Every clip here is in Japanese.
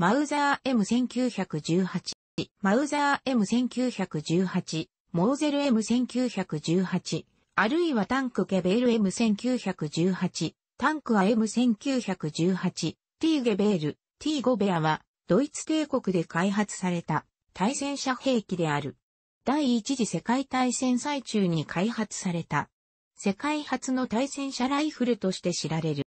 マウザー M1918、マウザー M1918、モーゼル M1918、あるいはタンクゲベール M1918、タンクは M1918、T ゲベール、T ゴベアは、ドイツ帝国で開発された、対戦車兵器である。第一次世界大戦最中に開発された。世界初の対戦車ライフルとして知られる。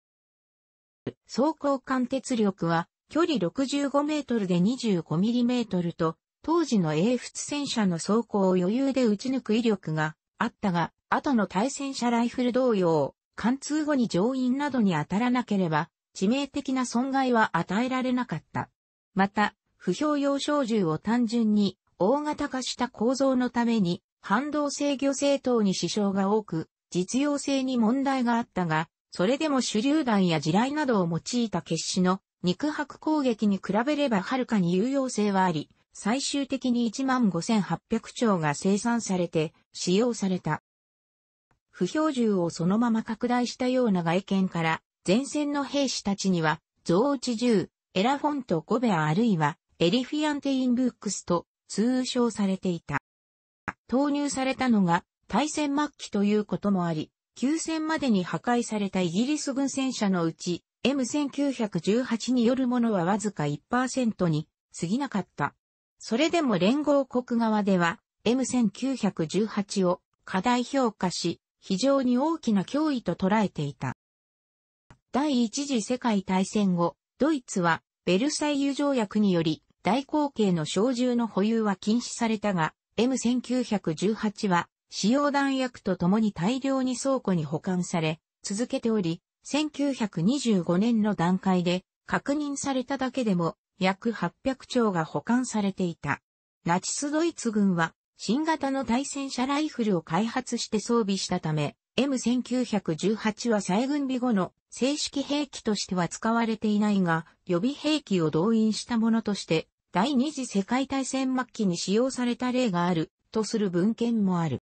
装甲貫鉄力は距離65メートルで25ミリメートルと、当時の英仏戦車の走行を余裕で撃ち抜く威力があったが、後の対戦車ライフル同様、貫通後に乗員などに当たらなければ、致命的な損害は与えられなかった。また、不評用小銃を単純に大型化した構造のために、反動制御性等に支障が多く、実用性に問題があったが、それでも手榴弾や地雷などを用いた決死の肉薄攻撃に比べればはるかに有用性はあり、最終的に15,800丁が生産されて使用された。不標銃をそのまま拡大したような外見から、前線の兵士たちには、増打銃、エラフォント・ゴベアあるいは、エリフィアンテイン・ブックスと通称されていた。投入されたのが、大戦末期ということもあり、休戦までに破壊されたイギリス軍戦車のうち、M1918 によるものはわずか1%に過ぎなかった。それでも連合国側では M1918 を過大評価し、非常に大きな脅威と捉えていた。第一次世界大戦後、ドイツはベルサイユ条約により大口径の小銃の保有は禁止されたが、M1918 は使用弾薬と共に大量に倉庫に保管され続けており、1925年の段階で確認されただけでも約800丁が保管されていた。ナチスドイツ軍は新型の対戦車ライフルを開発して装備したため、M1918 は再軍備後の正式兵器としては使われていないが、予備兵器を動員したものとして、第二次世界大戦末期に使用された例がある、とする文献もある。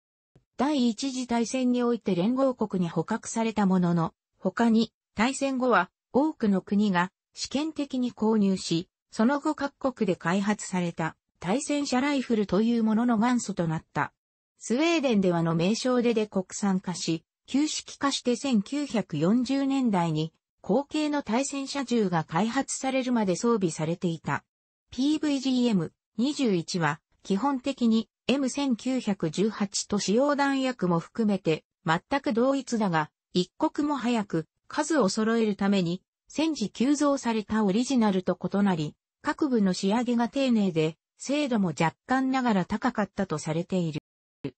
第一次大戦において連合国に捕獲されたものの、他に、大戦後は多くの国が試験的に購入し、その後各国で開発された対戦車ライフルというものの元祖となった。スウェーデンではの名称でで国産化し、旧式化して1940年代に後継の対戦車銃が開発されるまで装備されていた。PVGM21 は基本的に M1918 と使用弾薬も含めて全く同一だが、一刻も早く数を揃えるために戦時急増されたオリジナルと異なり、各部の仕上げが丁寧で、精度も若干ながら高かったとされている。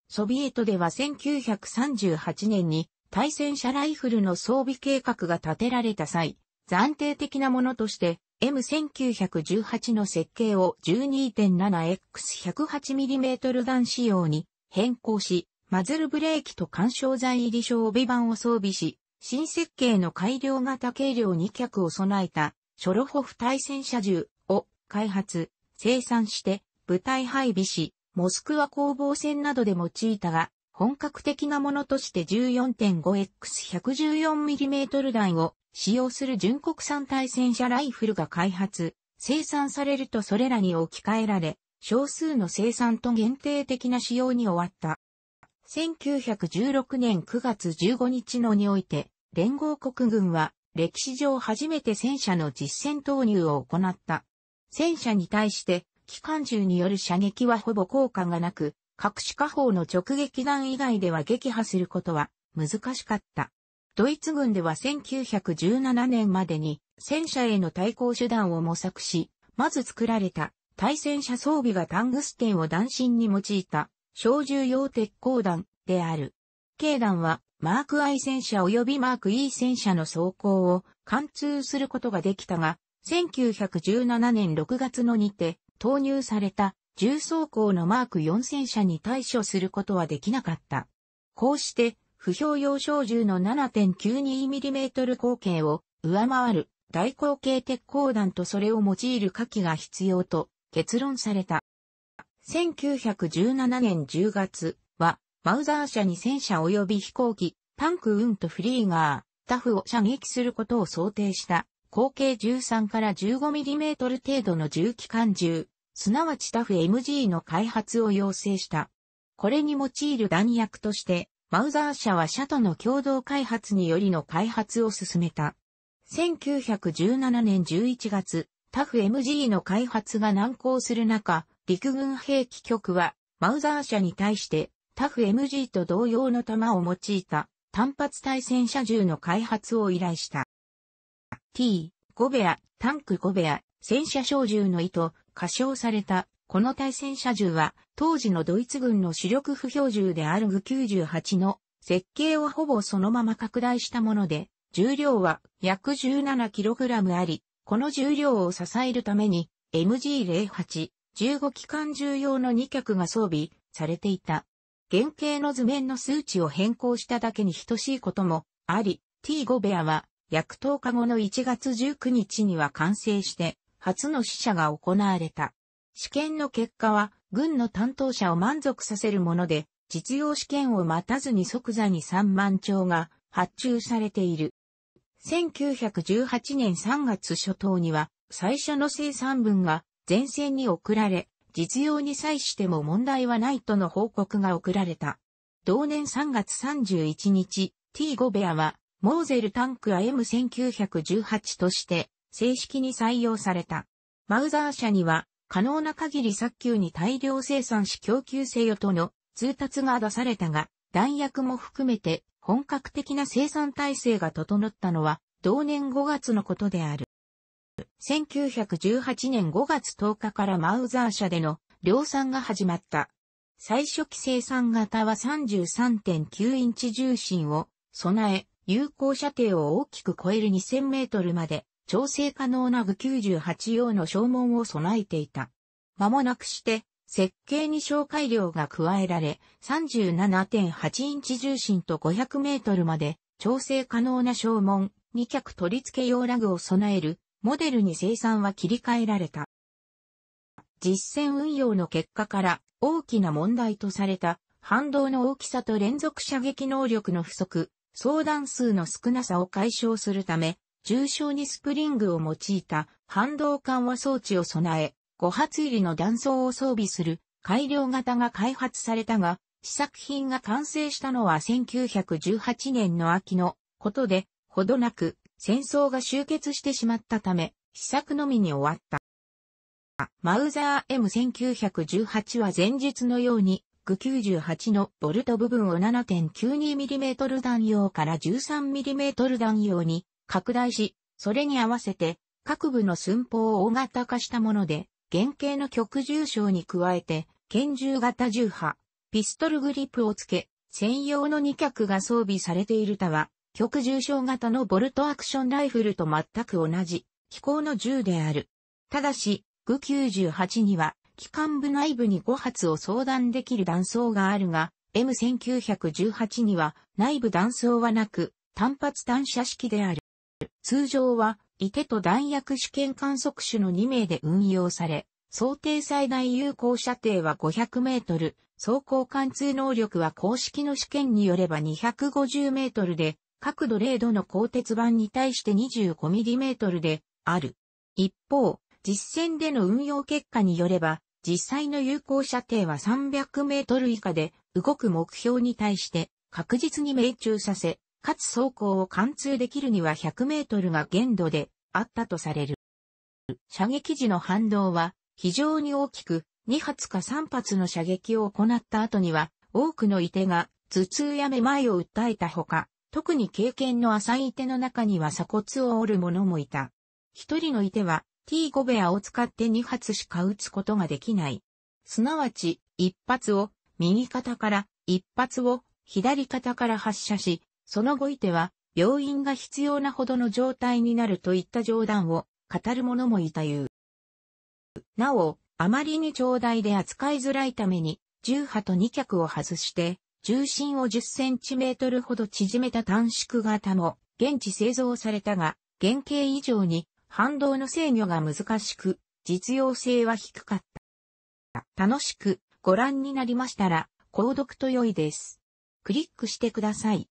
ソビエトでは1938年に対戦車ライフルの装備計画が立てられた際、暫定的なものとして M1918 の設計を 12.7X108mm 弾仕様に変更し、マズルブレーキと干渉剤入り小尾板を装備し、新設計の改良型軽量2脚を備えた、ショロホフ対戦車銃を開発、生産して、部隊配備し、モスクワ攻防戦などで用いたが、本格的なものとして 14.5X114mm 弾を使用する純国産対戦車ライフルが開発、生産されるとそれらに置き換えられ、少数の生産と限定的な使用に終わった。1916年9月15日のにおいて、連合国軍は歴史上初めて戦車の実戦投入を行った。戦車に対して、機関銃による射撃はほぼ効果がなく、各種火砲の直撃弾以外では撃破することは難しかった。ドイツ軍では1917年までに戦車への対抗手段を模索し、まず作られた対戦車装備がタングステンを弾身に用いた小銃用鉄鋼弾である。軽弾は、マーク I 戦車及びマーク E 戦車の走行を貫通することができたが、1917年6月のにて投入された重装甲のマーク4戦車に対処することはできなかった。こうして、不評用小銃の 7.92mm 口径を上回る大口径鉄鋼弾とそれを用いる火器が必要と結論された。1917年10月は、マウザー社に戦車及び飛行機、タンクウンとフリーガー、タフを射撃することを想定した、口径13から 15mm 程度の重機関銃、すなわちタフ MG の開発を要請した。これに用いる弾薬として、マウザー社は社との共同開発によりの開発を進めた。1917年11月、タフ MG の開発が難航する中、陸軍兵器局は、マウザー社に対して、タフ MG と同様の弾を用いた単発対戦車銃の開発を依頼した。T、5部屋、タンク5部屋、戦車小銃の意図、過称された、この対戦車銃は、当時のドイツ軍の主力不標銃であるグ98の設計をほぼそのまま拡大したもので、重量は約 17kg あり、この重量を支えるために、MG08、15機関重要の2脚が装備されていた。原型の図面の数値を変更しただけに等しいこともあり、T5 ベアは約10日後の1月19日には完成して初の試射が行われた。試験の結果は軍の担当者を満足させるもので、実用試験を待たずに即座に3万丁が発注されている。1918年3月初頭には最初の生産分が前線に送られ、実用に際しても問題はないとの報告が送られた。同年3月31日、T5 ベアは、モーゼルタンク AM1918 として正式に採用された。マウザー社には可能な限り早急に大量生産し供給せよとの通達が出されたが、弾薬も含めて本格的な生産体制が整ったのは同年5月のことである。1918年5月10日からマウザー社での量産が始まった。最初期生産型は33.9インチ重心を備え、有効射程を大きく超える2000メートルまで調整可能な具98用の消門を備えていた。間もなくして、設計に紹介量が加えられ、37.8インチ重心と500メートルまで調整可能な消門、2脚取り付け用ラグを備えるモデルに生産は切り替えられた。実践運用の結果から大きな問題とされた反動の大きさと連続射撃能力の不足、相談数の少なさを解消するため、重症にスプリングを用いた反動緩和装置を備え、5発入りの弾倉を装備する改良型が開発されたが、試作品が完成したのは1918年の秋のことで、ほどなく戦争が終結してしまったため、試作のみに終わった。マウザー M1918 は前述のように、グ98のボルト部分を 7.92mm 弾用から 13mm 弾用に拡大し、それに合わせて各部の寸法を大型化したもので、原型の極重症に加えて、拳銃型重波、ピストルグリップをつけ、専用の2脚が装備されている他は、極重症型のボルトアクションライフルと全く同じ、機構の銃である。ただし、グ98には、機関部内部に5発を相談できる弾倉があるが、M1918 には内部弾倉はなく、単発単射式である。通常は、いてと弾薬試験観測手の2名で運用され、想定最大有効射程は500メートル、走行貫通能力は公式の試験によれば250メートルで、角度0度の鋼鉄板に対して 25mm である。一方、実戦での運用結果によれば、実際の有効射程は300メートル以下で、動く目標に対して確実に命中させ、かつ走行を貫通できるには100メートルが限度であったとされる。射撃時の反動は非常に大きく、2発か3発の射撃を行った後には、多くの射手が頭痛やめまいを訴えたほか、特に経験の浅い手の中には鎖骨を折る者もいた。一人のいては T5 ベアを使って2発しか撃つことができない。すなわち、一発を右肩から、一発を左肩から発射し、その後いては病院が必要なほどの状態になるといった冗談を語る者もいたいう。なお、あまりに長大で扱いづらいために、重波と2脚を外して、重心を 10cm ほど縮めた短縮型も現地製造されたが、原型以上に反動の制御が難しく、実用性は低かった。楽しくご覧になりましたら、購読と良いです。クリックしてください。